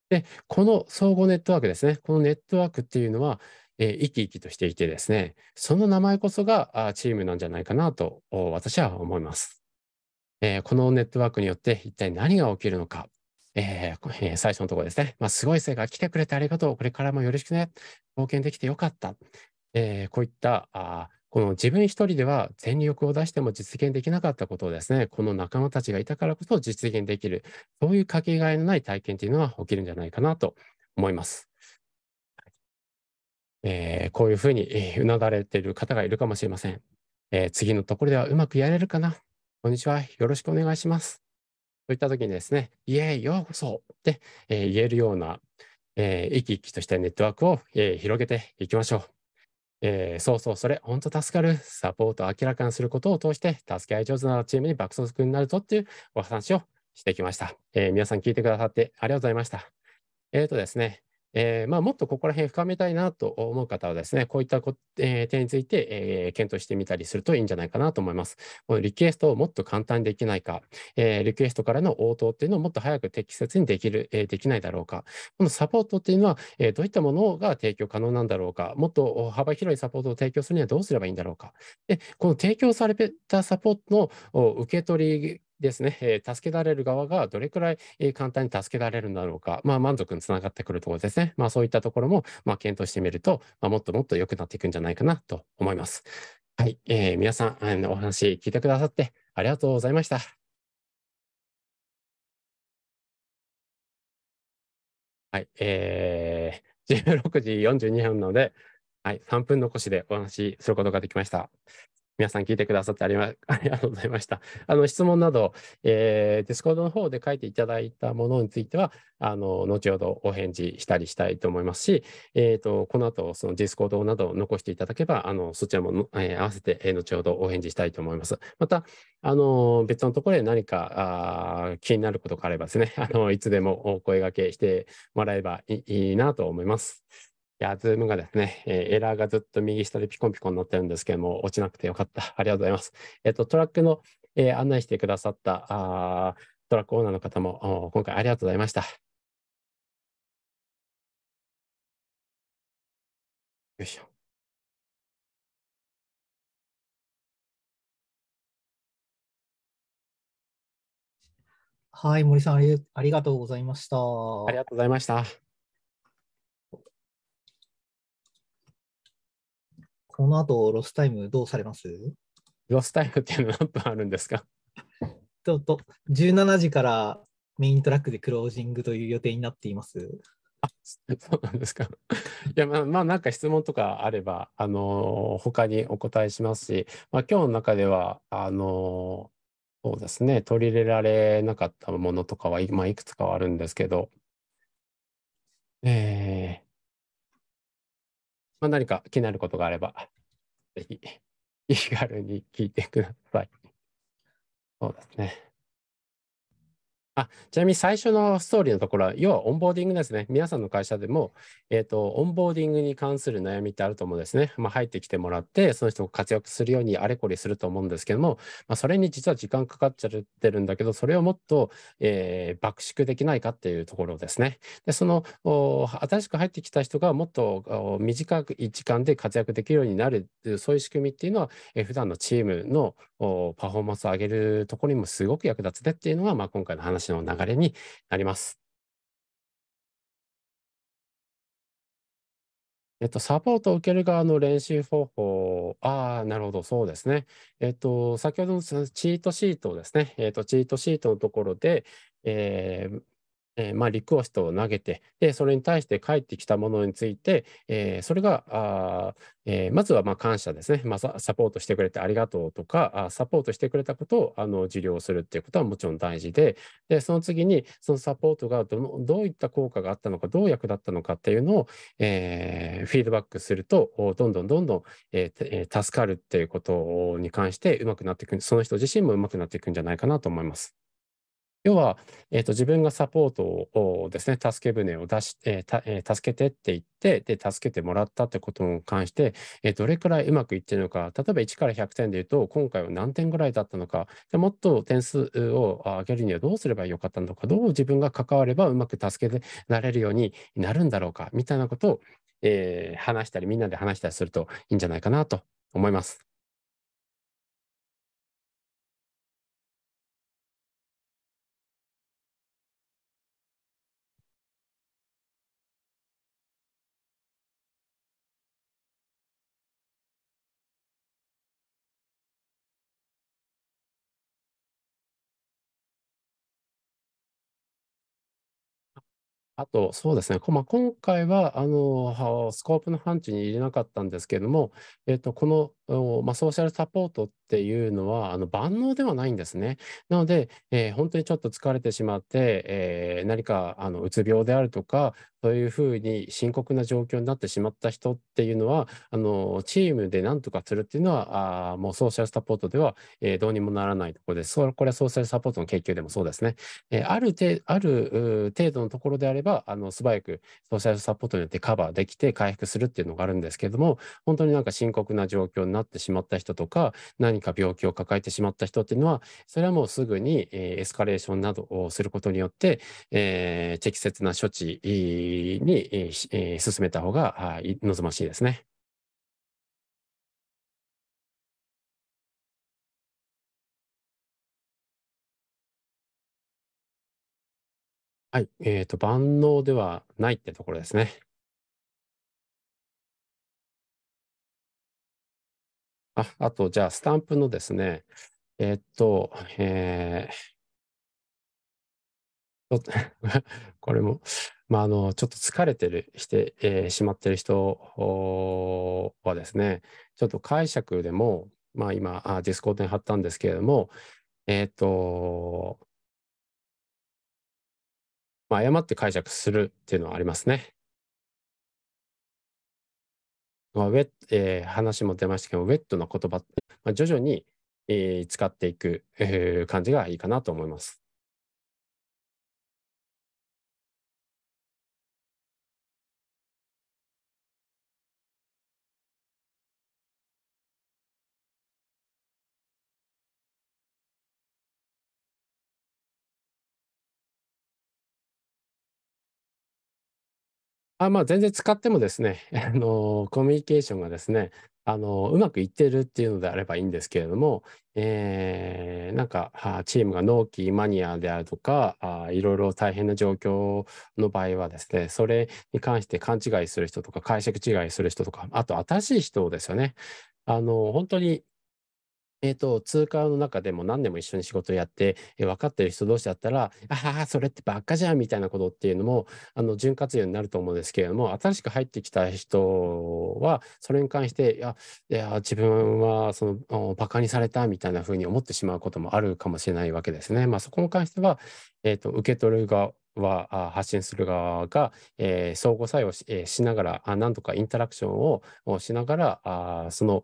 で、この相互ネットワークですね、このネットワークっていうのは、えー、生き生きとしていてですね、その名前こそがあチームなんじゃないかなと私は思います。えー、このネットワークによって一体何が起きるのか、えー、最初のところですね、まあ、すごい生が来てくれてありがとう、これからもよろしくね、貢献できてよかった、えー、こういったあこの自分一人では全力を出しても実現できなかったことをですね、この仲間たちがいたからこそ実現できる、そういうかけがえのない体験というのは起きるんじゃないかなと思います。えー、こういうふうにうなだれている方がいるかもしれません。えー、次のところではうまくやれるかなこんにちは。よろしくお願いします。といった時にですね、いえ、ようこそって、えー、言えるような、え生き生きとしたネットワークを、えー、広げていきましょう。えー、そうそう、それ、本当助かる。サポートを明らかにすることを通して、助け合い上手なチームに爆走になるぞっていうお話をしてきました。え皆さん聞いてくださってありがとうございました。えっ、とですね、えーまあ、もっとここら辺深めたいなと思う方はですね、こういったこ、えー、点について、えー、検討してみたりするといいんじゃないかなと思います。このリクエストをもっと簡単にできないか、えー、リクエストからの応答っていうのをもっと早く適切にできる、えー、できないだろうか、このサポートっていうのは、えー、どういったものが提供可能なんだろうか、もっと幅広いサポートを提供するにはどうすればいいんだろうか。でこの提供されたサポートの受け取りですね、えー、助けられる側がどれくらい、えー、簡単に助けられるんだろうか、まあ、満足につながってくるところですね。まあ、そういったところも、まあ、検討してみると、まあ、もっともっと良くなっていくんじゃないかなと思います。はい、えー、皆さん、あのお話聞いてくださってありがとうございました。はい、えー、16 時42分なので、はい、3分残しでお話しすることができました。皆さん聞いてくださってあり,、ま、ありがとうございました。あの質問など、えー、ディスコードの方で書いていただいたものについては、あの後ほどお返事したりしたいと思いますし、えーと、この後そのディスコードなどを残していただけば、あのそちらも、えー、合わせて、え後ほどお返事したいと思います。また、あの別のところで何かあ気になることがあればですね、あのいつでもお声がけしてもらえばいいなと思います。や、ズームがですね、えー、エラーがずっと右下でピコンピコンになってるんですけども、落ちなくてよかった。ありがとうございます。えっ、と、トラックの、えー、案内してくださったあトラックオーナーの方も、今回ありがとうございました。よいしょ。はい、森さんありがとうございました。ありがとうございました。この後、ロスタイムどうされますロスタイムっていうのは何分あるんですかちょっと、17時からメイントラックでクロージングという予定になっています。あそうなんですか。いや、まあ、まあ、なんか質問とかあれば、あのー、他にお答えしますし、まあ、今日の中では、あのー、そうですね、取り入れられなかったものとかは、まあ、いくつかはあるんですけど、えー、まあ、何か気になることがあれば、ぜひ、気軽に聞いてください。そうですね。あちなみに最初のストーリーのところは、要はオンボーディングですね。皆さんの会社でも、えーと、オンボーディングに関する悩みってあると思うんですね。まあ、入ってきてもらって、その人を活躍するようにあれこれすると思うんですけども、まあ、それに実は時間かかっちゃってるんだけど、それをもっと、えー、爆縮できないかっていうところですね。で、その新しく入ってきた人がもっと短い時間で活躍できるようになるう、そういう仕組みっていうのは、えー、普段のチームのパフォーマンスを上げるところにもすごく役立つねっていうのが、まあ、今回の話の流れになります。えっと、サポートを受ける側の練習方法、ああ、なるほど、そうですね。えっと、先ほどのチートシートですね。えっと、チートシートのところで、えー、えーまあ、リクエストを投げてで、それに対して返ってきたものについて、えー、それがあ、えー、まずはまあ感謝ですね、まあ、サポートしてくれてありがとうとか、あサポートしてくれたことをあの受領するっていうことはもちろん大事で、でその次に、そのサポートがどのどういった効果があったのか、どう役立ったのかっていうのを、えー、フィードバックすると、どんどんどんどん、えー、助かるっていうことに関してうまくなっていく、その人自身もうまくなっていくんじゃないかなと思います。要は、えーと、自分がサポートをですね、助け舟を出し、えーえー、助けてって言ってで、助けてもらったってことに関して、えー、どれくらいうまくいってるのか、例えば1から100点で言うと、今回は何点ぐらいだったのか、でもっと点数を上げるにはどうすればよかったのか、どう自分が関わればうまく助けてなれるようになるんだろうか、みたいなことを、えー、話したり、みんなで話したりするといいんじゃないかなと思います。あと、そうですね、まあ、今回はあのスコープの範疇に入れなかったんですけれども、えー、とこの、まあ、ソーシャルサポートっっていうのはあの万能ではないんですね。なので、えー、本当にちょっと疲れてしまって、えー、何かあのうつ病であるとか、そういうふうに深刻な状況になってしまった人っていうのは、あのチームでなんとかするっていうのは、あもうソーシャルサポートでは、えー、どうにもならないところです。これはソーシャルサポートの研究でもそうですね。えー、ある程ある程度のところであれば、あの素早くソーシャルサポートによってカバーできて回復するっていうのがあるんですけれども、本当になんか深刻な状況になってしまった人とか、何か病気を抱えてしまった人っていうのは、それはもうすぐに、えエスカレーションなどをすることによって、え適切な処置に、え進めた方が望ましいですね。はい、えっ、ー、と、万能ではないってところですね。あ、あと、じゃあ、スタンプのですね、えー、っと、えー、これも、まあ、あの、ちょっと疲れてる、して、えー、しまってる人はですね、ちょっと解釈でも、まあ、今、あディスコードに貼ったんですけれども、えー、っと、まあ、誤って解釈するっていうのはありますね。まあ、ウェッえー、話も出ましたけど、ウェットの言葉、まあ、徐々に、えー、使っていく、えー、感じがいいかなと思います。あまあ、全然使ってもですね、あのコミュニケーションがですね、あのうまくいってるっていうのであればいいんですけれども、えー、なんかチームが納期マニアであるとかあいろいろ大変な状況の場合はですねそれに関して勘違いする人とか解釈違いする人とかあと新しい人ですよねあの本当にえー、と、通貨の中でも何年も一緒に仕事をやって、えー、分かってる人同士だったら、ああ、それってばっかじゃんみたいなことっていうのも、あの、潤滑油になると思うんですけれども、新しく入ってきた人は、それに関して、いや、いや自分は、その、バカにされたみたいなふうに思ってしまうこともあるかもしれないわけですね。まあ、そこに関しては、えっ、ー、と、受け取る側、は発信する側が、えー、相互作用しえー、しながらあなんとかインタラクションをしながらあその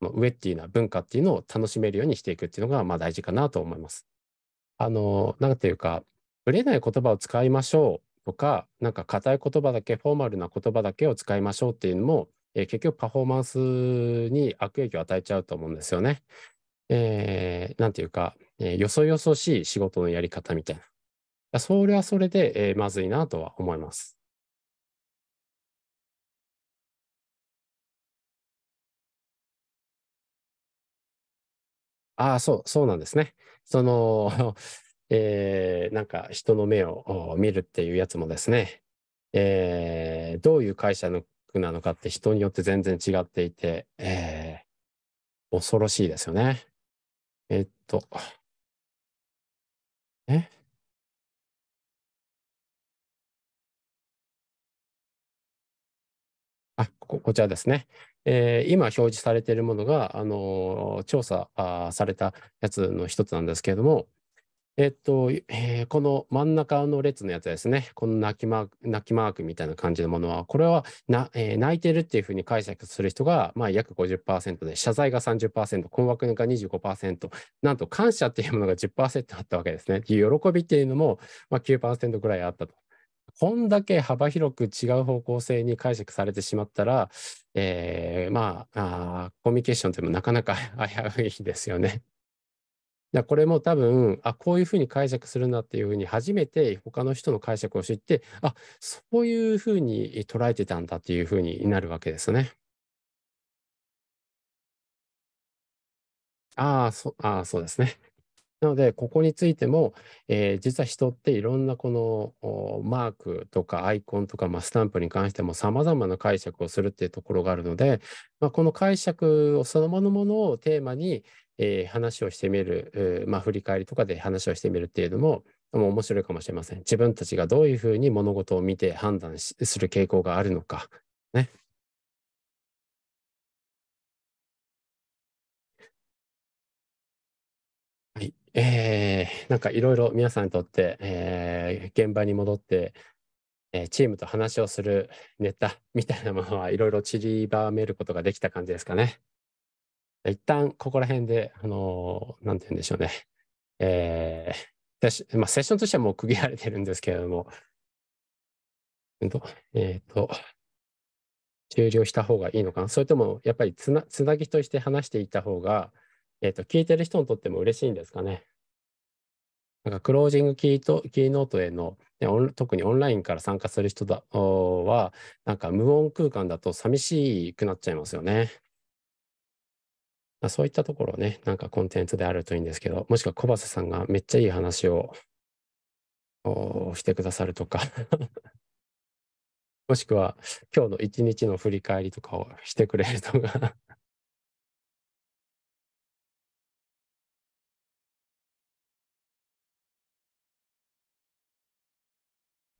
上っていうのは文化っていうのを楽しめるようにしていくっていうのがまあ大事かなと思います。あの、なんていうか、ぶれない言葉を使いましょうとか、なんか硬い言葉だけ、フォーマルな言葉だけを使いましょうっていうのも、えー、結局パフォーマンスに悪影響を与えちゃうと思うんですよね。えー、なんていうか、えー、よそよそしい仕事のやり方みたいな。それはそれで、えー、まずいなとは思います。ああ、そう、そうなんですね。その、えー、なんか人の目を見るっていうやつもですね、えー、どういう会社のなのかって人によって全然違っていて、えー、恐ろしいですよね。えっと、えあこ、こちらですね。えー、今表示されているものが、あの調査されたやつの一つなんですけれども、えっと、えー、この真ん中の列のやつですね、この泣きマーク泣きマークみたいな感じのものは、これはな、えー、泣いてるっていうふうに解釈する人が、まあ、約50%で、謝罪が30%、困惑が25%、なんと感謝っていうものが10%あったわけですね。喜びっていうのも、まあ9%ぐらいあったと。こんだけ幅広く違う方向性に解釈されてしまったら、えー、まああ、コミュニケーションでもなかなか 危ういですよね。だこれも多分、あ、こういうふうに解釈するんだっていうふうに初めて他の人の解釈を知って、あ、そういうふうに捉えてたんだっていうふうになるわけですね。ああ、そ、ああ、そうですね。なので、ここについても、えー、実は人っていろんなこのマークとかアイコンとか、まあ、スタンプに関しても様々な解釈をするっていうところがあるので、まあ、この解釈をそのものものをテーマに、えー、話をしてみる、まあ、振り返りとかで話をしてみるっていうのも、も面白いかもしれません。自分たちがどういうふうに物事を見て判断する傾向があるのか、ね、えー、なんかいろいろ皆さんにとって、えー、現場に戻って、えー、チームと話をするネタみたいなものはいろいろ散りばめることができた感じですかね。一旦ここら辺で、あのー、なんて言うんでしょうね。えー、まあ、セッションとしてはもう区切られてるんですけれども、えっと、えっ、ー、と、終了した方がいいのかなそれとも、やっぱりつな、つなぎとして話していった方が、えっ、ー、と、聞いてる人にとっても嬉しいんですかね。なんかクロージングキートキーノートへの、ね、特にオンラインから参加する人だは、なんか無音空間だと寂しくなっちゃいますよね。そういったところね、なんかコンテンツであるといいんですけど、もしくは小橋さんがめっちゃいい話をしてくださるとか もしくは今日の一日の振り返りとかをしてくれるとか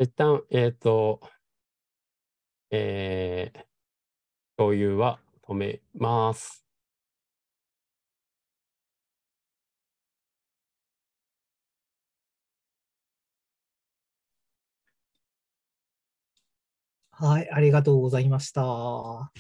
一旦、えっ、ー、と、えー、共有は止めます。はい、ありがとうございました。